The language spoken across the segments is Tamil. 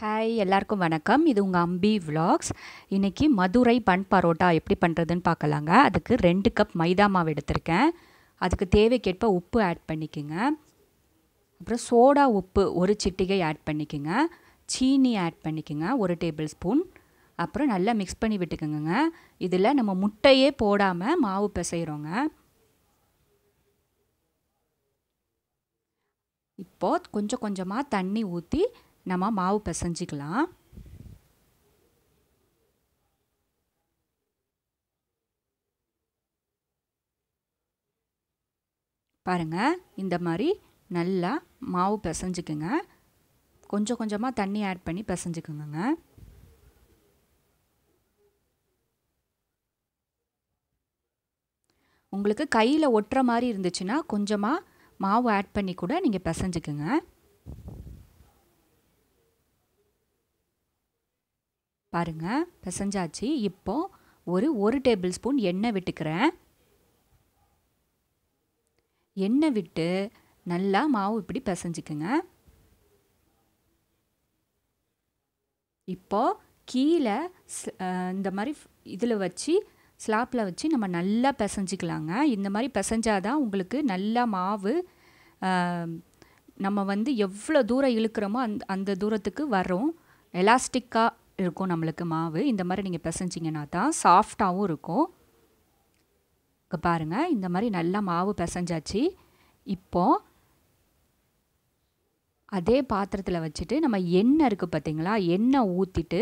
ஹாய் எல்லாருக்கும் வணக்கம் இது உங்கள் அம்பி விலாக்ஸ் இன்றைக்கி மதுரை பன் பரோட்டா எப்படி பண்ணுறதுன்னு பார்க்கலாங்க அதுக்கு ரெண்டு கப் மைதா மாவு எடுத்திருக்கேன் அதுக்கு தேவைக்கேற்ப உப்பு ஆட் பண்ணிக்கோங்க அப்புறம் சோடா உப்பு ஒரு சிட்டிகை ஆட் பண்ணிக்கோங்க சீனி ஆட் பண்ணிக்கோங்க ஒரு டேபிள் ஸ்பூன் அப்புறம் நல்லா மிக்ஸ் பண்ணி விட்டுக்கோங்க இதில் நம்ம முட்டையே போடாமல் மாவு பிசைகிறோங்க இப்போது கொஞ்சம் கொஞ்சமாக தண்ணி ஊற்றி நம்ம மாவு பிசைஞ்சிக்கலாம் பாருங்கள் இந்த மாதிரி நல்லா மாவு பிசைஞ்சிக்குங்க கொஞ்சம் கொஞ்சமாக தண்ணி ஆட் பண்ணி பிசைஞ்சிக்குங்க உங்களுக்கு கையில் ஒட்டுற மாதிரி இருந்துச்சுன்னா கொஞ்சமாக மாவு ஆட் பண்ணி கூட நீங்கள் பிசைஞ்சிக்குங்க பாருங்கள் பிசஞ்சாச்சு இப்போ ஒரு ஒரு டேபிள் ஸ்பூன் எண்ணெய் விட்டுக்கிறேன் எண்ணெய் விட்டு நல்லா மாவு இப்படி பிசைஞ்சிக்குங்க இப்போது கீழே இந்த மாதிரி இதில் வச்சு ஸ்லாப்பில் வச்சு நம்ம நல்லா பிசைஞ்சிக்கலாங்க இந்த மாதிரி பிசைஞ்சாதான் உங்களுக்கு நல்லா மாவு நம்ம வந்து எவ்வளோ தூரம் இழுக்கிறோமோ அந்த அந்த தூரத்துக்கு வரும் எலாஸ்டிக்காக இருக்கும் நம்மளுக்கு மாவு இந்த மாதிரி நீங்கள் பிசைஞ்சிங்கன்னா தான் சாஃப்டாகவும் இருக்கும் இப்போ பாருங்கள் இந்த மாதிரி நல்லா மாவு பிசைஞ்சாச்சு இப்போ அதே பாத்திரத்தில் வச்சுட்டு நம்ம எண்ணெய் இருக்குது பார்த்திங்களா எண்ணெய் ஊற்றிட்டு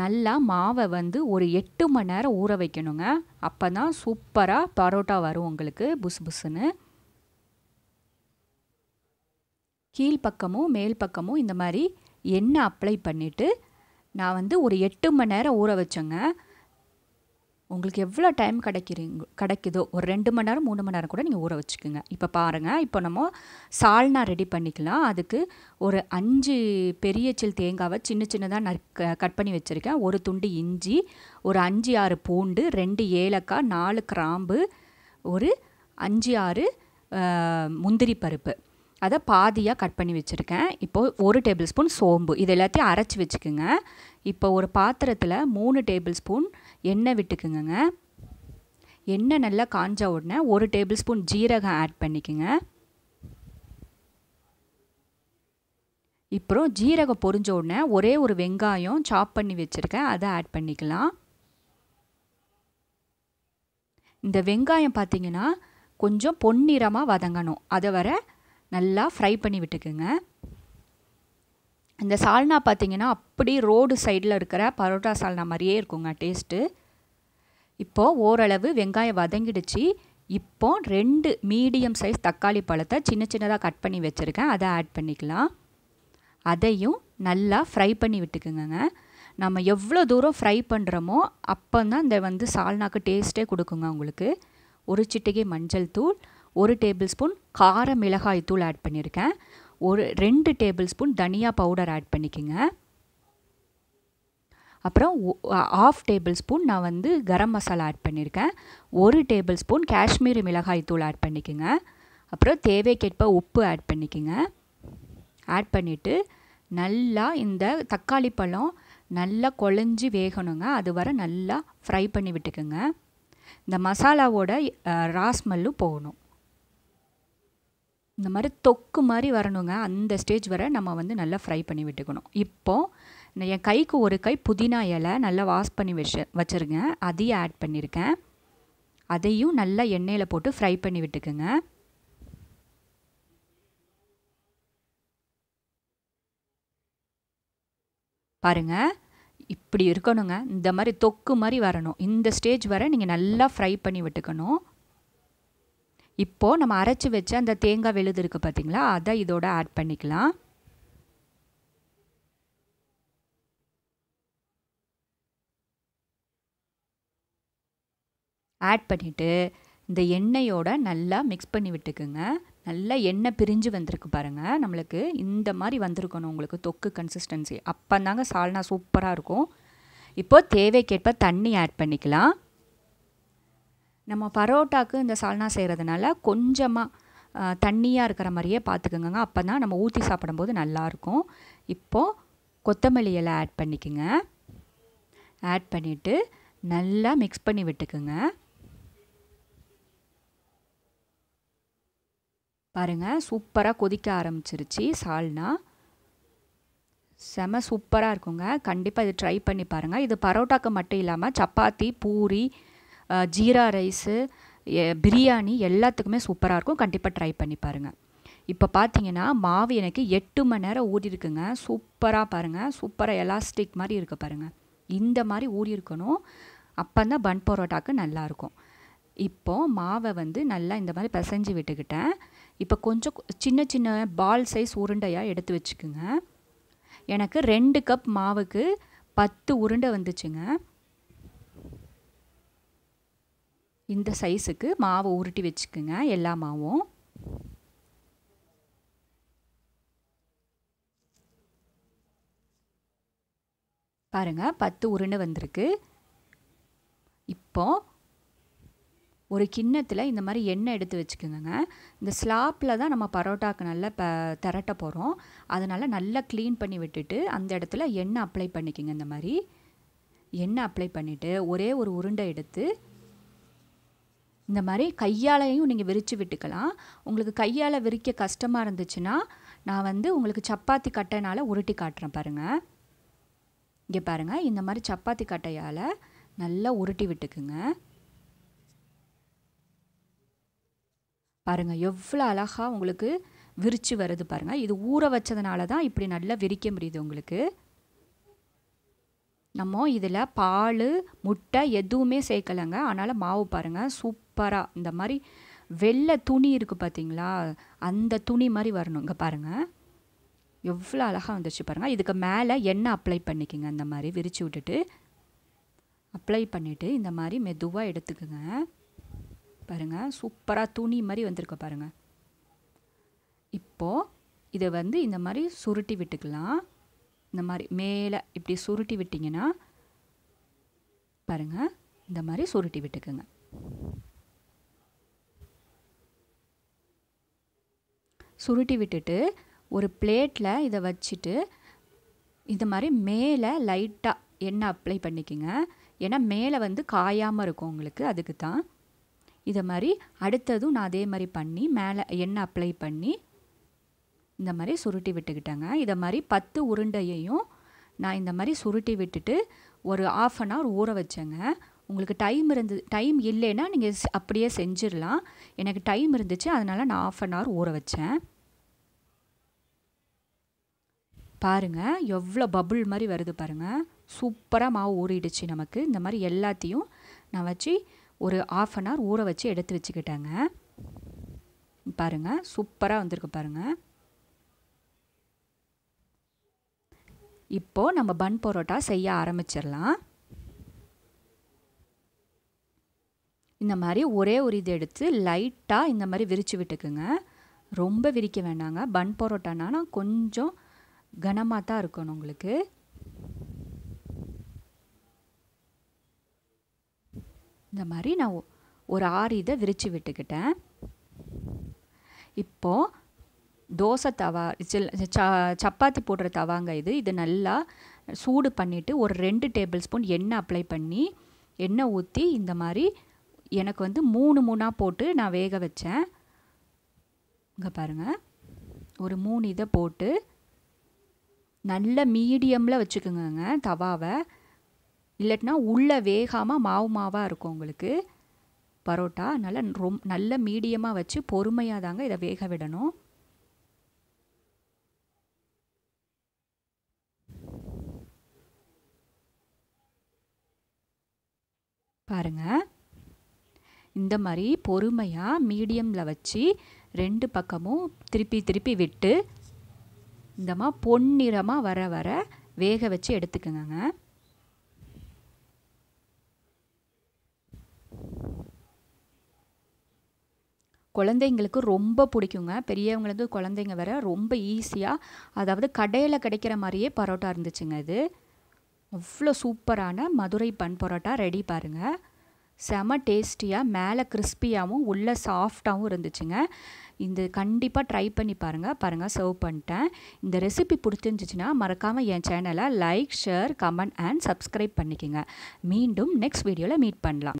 நல்லா மாவை வந்து ஒரு எட்டு மணி நேரம் ஊற வைக்கணுங்க அப்போ தான் சூப்பராக பரோட்டா வரும் உங்களுக்கு புஸ் புஸ்ஸுன்னு கீழ்ப்பக்கமும் மேல் பக்கமும் இந்த மாதிரி எண்ணெய் அப்ளை பண்ணிவிட்டு நான் வந்து ஒரு எட்டு மணி நேரம் ஊற வச்சேங்க உங்களுக்கு எவ்வளோ டைம் கிடைக்கிறீங்க கிடைக்குதோ ஒரு ரெண்டு மணி நேரம் மூணு மணி நேரம் கூட நீங்கள் ஊற வச்சுக்கோங்க இப்போ பாருங்கள் இப்போ நம்ம சால்னா ரெடி பண்ணிக்கலாம் அதுக்கு ஒரு அஞ்சு பெரிய சில் தேங்காவை சின்ன சின்னதாக நற் கட் பண்ணி வச்சுருக்கேன் ஒரு துண்டு இஞ்சி ஒரு அஞ்சு ஆறு பூண்டு ரெண்டு ஏலக்காய் நாலு கிராம்பு ஒரு அஞ்சு ஆறு முந்திரி பருப்பு அதை பாதியாக கட் பண்ணி வச்சுருக்கேன் இப்போது ஒரு டேபிள் ஸ்பூன் சோம்பு இது எல்லாத்தையும் அரைச்சி வச்சுக்கோங்க இப்போ ஒரு பாத்திரத்தில் மூணு டேபிள் ஸ்பூன் எண்ணெய் விட்டுக்குங்க எண்ணெய் நல்லா காஞ்ச உடனே ஒரு டேபிள் ஸ்பூன் ஜீரகம் ஆட் பண்ணிக்கோங்க இப்போ ஜீரகம் பொரிஞ்ச உடனே ஒரே ஒரு வெங்காயம் சாப் பண்ணி வச்சுருக்கேன் அதை ஆட் பண்ணிக்கலாம் இந்த வெங்காயம் பார்த்திங்கன்னா கொஞ்சம் பொன்னிறமாக வதங்கணும் அதை வர நல்லா ஃப்ரை பண்ணி விட்டுக்குங்க இந்த சால்னா பார்த்திங்கன்னா அப்படி ரோடு சைடில் இருக்கிற பரோட்டா சால்னா மாதிரியே இருக்குங்க டேஸ்ட்டு இப்போது ஓரளவு வெங்காயம் வதங்கிடுச்சு இப்போ ரெண்டு மீடியம் சைஸ் தக்காளி பழத்தை சின்ன சின்னதாக கட் பண்ணி வச்சுருக்கேன் அதை ஆட் பண்ணிக்கலாம் அதையும் நல்லா ஃப்ரை பண்ணி விட்டுக்குங்க நம்ம எவ்வளோ தூரம் ஃப்ரை பண்ணுறோமோ அப்போ தான் இந்த வந்து சால்னாக்கு டேஸ்ட்டே கொடுக்குங்க உங்களுக்கு ஒரு சிட்டிகை மஞ்சள் தூள் ஒரு டேபிள் ஸ்பூன் கார மிளகாய் தூள் ஆட் பண்ணியிருக்கேன் ஒரு ரெண்டு டேபிள் ஸ்பூன் தனியா பவுடர் ஆட் பண்ணிக்கோங்க அப்புறம் ஆஃப் டேபிள் ஸ்பூன் நான் வந்து கரம் மசாலா ஆட் பண்ணியிருக்கேன் ஒரு டேபிள் ஸ்பூன் காஷ்மீரி மிளகாய் தூள் ஆட் பண்ணிக்கோங்க அப்புறம் தேவைக்கேற்ப உப்பு ஆட் பண்ணிக்கோங்க ஆட் பண்ணிவிட்டு நல்லா இந்த தக்காளி பழம் நல்லா குழஞ்சி வேகணுங்க அது வர நல்லா ஃப்ரை பண்ணி விட்டுக்குங்க இந்த மசாலாவோட ராஸ்மல்லும் போகணும் இந்த மாதிரி தொக்கு மாதிரி வரணுங்க அந்த ஸ்டேஜ் வரை நம்ம வந்து நல்லா ஃப்ரை பண்ணி விட்டுக்கணும் இப்போது என் கைக்கு ஒரு கை புதினா இலை நல்லா வாஷ் பண்ணி வச்சு வச்சுருக்கேன் அதையும் ஆட் பண்ணியிருக்கேன் அதையும் நல்லா எண்ணெயில் போட்டு ஃப்ரை பண்ணி விட்டுக்குங்க பாருங்கள் இப்படி இருக்கணுங்க இந்த மாதிரி தொக்கு மாதிரி வரணும் இந்த ஸ்டேஜ் வரை நீங்கள் நல்லா ஃப்ரை பண்ணி விட்டுக்கணும் இப்போது நம்ம அரைச்சி வச்ச அந்த தேங்காய் வெளுது இருக்குது பார்த்திங்களா அதை இதோட ஆட் பண்ணிக்கலாம் ஆட் பண்ணிவிட்டு இந்த எண்ணெயோடு நல்லா மிக்ஸ் பண்ணி விட்டுக்குங்க நல்லா எண்ணெய் பிரிஞ்சு வந்திருக்கு பாருங்கள் நம்மளுக்கு இந்த மாதிரி வந்திருக்கணும் உங்களுக்கு தொக்கு கன்சிஸ்டன்சி அப்போ தாங்க சால்னா சூப்பராக இருக்கும் இப்போது தேவைக்கேற்ப தண்ணி ஆட் பண்ணிக்கலாம் நம்ம பரோட்டாக்கு இந்த சால்னா செய்கிறதுனால கொஞ்சமாக தண்ணியாக இருக்கிற மாதிரியே பார்த்துக்கோங்க அப்போ தான் நம்ம ஊற்றி சாப்பிடும்போது நல்லாயிருக்கும் இப்போது கொத்தமல்லி இலை ஆட் பண்ணிக்கோங்க ஆட் பண்ணிவிட்டு நல்லா மிக்ஸ் பண்ணி விட்டுக்குங்க பாருங்கள் சூப்பராக கொதிக்க ஆரம்பிச்சிருச்சு சால்னா செம சூப்பராக இருக்குங்க கண்டிப்பாக இது ட்ரை பண்ணி பாருங்கள் இது பரோட்டாக்கு மட்டும் இல்லாமல் சப்பாத்தி பூரி ஜீரா ரைஸு பிரியாணி எல்லாத்துக்குமே சூப்பராக இருக்கும் கண்டிப்பாக ட்ரை பண்ணி பாருங்கள் இப்போ பார்த்தீங்கன்னா மாவு எனக்கு எட்டு மணி நேரம் ஊறி இருக்குங்க சூப்பராக பாருங்கள் சூப்பராக எலாஸ்டிக் மாதிரி இருக்குது பாருங்கள் இந்த மாதிரி ஊறி இருக்கணும் அப்போ தான் பன் பரோட்டாக்கு நல்லாயிருக்கும் இப்போது மாவை வந்து நல்லா இந்த மாதிரி பிசைஞ்சு விட்டுக்கிட்டேன் இப்போ கொஞ்சம் சின்ன சின்ன பால் சைஸ் உருண்டையாக எடுத்து வச்சுக்குங்க எனக்கு ரெண்டு கப் மாவுக்கு பத்து உருண்டை வந்துச்சுங்க இந்த சைஸுக்கு மாவை உருட்டி வச்சுக்குங்க எல்லா மாவும் பாருங்கள் பத்து உருண்டை வந்திருக்கு இப்போ ஒரு கிண்ணத்தில் இந்த மாதிரி எண்ணெய் எடுத்து வச்சுக்கோங்க இந்த ஸ்லாப்பில் தான் நம்ம பரோட்டாக்கு நல்லா ப திரட்ட போகிறோம் அதனால் நல்லா க்ளீன் பண்ணி விட்டுட்டு அந்த இடத்துல எண்ணெய் அப்ளை பண்ணிக்கோங்க இந்த மாதிரி எண்ணெய் அப்ளை பண்ணிவிட்டு ஒரே ஒரு உருண்டை எடுத்து இந்த மாதிரி கையாலையும் நீங்கள் விரித்து விட்டுக்கலாம் உங்களுக்கு கையால் விரிக்க கஷ்டமாக இருந்துச்சுன்னா நான் வந்து உங்களுக்கு சப்பாத்தி கட்டைனால் உருட்டி காட்டுறேன் பாருங்கள் இங்கே பாருங்கள் இந்த மாதிரி சப்பாத்தி கட்டையால் நல்லா உருட்டி விட்டுக்குங்க பாருங்கள் எவ்வளோ அழகாக உங்களுக்கு விரித்து வருது பாருங்கள் இது ஊற வச்சதுனால தான் இப்படி நல்லா விரிக்க முடியுது உங்களுக்கு நம்ம இதில் பால் முட்டை எதுவுமே சேர்க்கலைங்க அதனால் மாவு பாருங்கள் சூப்பராக இந்த மாதிரி வெள்ளை துணி இருக்குது பார்த்தீங்களா அந்த துணி மாதிரி வரணும் இங்கே பாருங்கள் எவ்வளோ அழகாக வந்துச்சு பாருங்கள் இதுக்கு மேலே எண்ணெய் அப்ளை பண்ணிக்கோங்க அந்த மாதிரி விரித்து விட்டுட்டு அப்ளை பண்ணிவிட்டு இந்த மாதிரி மெதுவாக எடுத்துக்கோங்க பாருங்கள் சூப்பராக துணி மாதிரி வந்திருக்கு பாருங்கள் இப்போது இதை வந்து இந்த மாதிரி சுருட்டி விட்டுக்கலாம் இந்த மாதிரி மேலே இப்படி சுருட்டி விட்டிங்கன்னா பாருங்கள் இந்த மாதிரி சுருட்டி விட்டுக்குங்க சுருட்டி விட்டுட்டு ஒரு பிளேட்டில் இதை வச்சுட்டு இந்த மாதிரி மேலே லைட்டாக எண்ணெய் அப்ளை பண்ணிக்கோங்க ஏன்னா மேலே வந்து காயாமல் இருக்கும் உங்களுக்கு அதுக்கு தான் இதை மாதிரி அடுத்ததும் நான் அதே மாதிரி பண்ணி மேலே எண்ணெய் அப்ளை பண்ணி இந்த மாதிரி சுருட்டி விட்டுக்கிட்டேங்க இதை மாதிரி பத்து உருண்டையையும் நான் இந்த மாதிரி சுருட்டி விட்டுட்டு ஒரு ஆஃப் அன் ஹவர் ஊற வச்சேங்க உங்களுக்கு டைம் இருந்து டைம் இல்லைன்னா நீங்கள் அப்படியே செஞ்சிடலாம் எனக்கு டைம் இருந்துச்சு அதனால் நான் ஆஃப் அன் ஹவர் ஊற வச்சேன் பாருங்கள் எவ்வளோ பபுள் மாதிரி வருது பாருங்கள் சூப்பராக மாவு ஊறிடுச்சு நமக்கு இந்த மாதிரி எல்லாத்தையும் நான் வச்சு ஒரு ஆஃப் அன் ஹவர் ஊற வச்சு எடுத்து வச்சுக்கிட்டேங்க பாருங்கள் சூப்பராக வந்திருக்கு பாருங்கள் இப்போது நம்ம பன் பரோட்டா செய்ய ஆரம்பிச்சிடலாம் இந்த மாதிரி ஒரே ஒரு இது எடுத்து லைட்டாக இந்த மாதிரி விரித்து விட்டுக்குங்க ரொம்ப விரிக்க வேண்டாங்க பன் பரோட்டானா கொஞ்சம் கனமாக தான் இருக்கணும் உங்களுக்கு இந்த மாதிரி நான் ஒரு ஆறு இதை விரித்து விட்டுக்கிட்டேன் இப்போது தோசை தவா சப்பாத்தி போடுற தவாங்க இது இது நல்லா சூடு பண்ணிவிட்டு ஒரு ரெண்டு டேபிள் ஸ்பூன் எண்ணெய் அப்ளை பண்ணி எண்ணெய் ஊற்றி இந்த மாதிரி எனக்கு வந்து மூணு மூணாக போட்டு நான் வேக வச்சேன் இங்கே பாருங்கள் ஒரு மூணு இதை போட்டு நல்ல மீடியமில் வச்சுக்கோங்க தவாவை இல்லட்டினா உள்ளே வேகாமல் மாவு மாவாக இருக்கும் உங்களுக்கு பரோட்டா நல்லா ரொம் நல்ல மீடியமாக வச்சு பொறுமையாக தாங்க இதை வேக விடணும் பாருங்கள் இந்த மாதிரி பொறுமையாக மீடியமில் வச்சு ரெண்டு பக்கமும் திருப்பி திருப்பி விட்டு இந்த மாதிரி பொன்னிறமாக வர வர வேக வச்சு எடுத்துக்கோங்க குழந்தைங்களுக்கு ரொம்ப பிடிக்குங்க பெரியவங்களுக்கு குழந்தைங்க வர ரொம்ப ஈஸியாக அதாவது கடையில் கிடைக்கிற மாதிரியே பரோட்டா இருந்துச்சுங்க இது அவ்வளோ சூப்பரான மதுரை பன் பரோட்டா ரெடி பாருங்கள் செம டேஸ்டியாக மேலே கிறிஸ்பியாகவும் உள்ளே சாஃப்டாகவும் இருந்துச்சுங்க இந்த கண்டிப்பாக ட்ரை பண்ணி பாருங்கள் பாருங்கள் சர்வ் பண்ணிட்டேன் இந்த ரெசிபி பிடிச்சிருந்துச்சின்னா மறக்காமல் என் சேனலை like share comment and subscribe பண்ணிக்கோங்க மீண்டும் நெக்ஸ்ட் வீடியோவில் மீட் பண்ணலாம்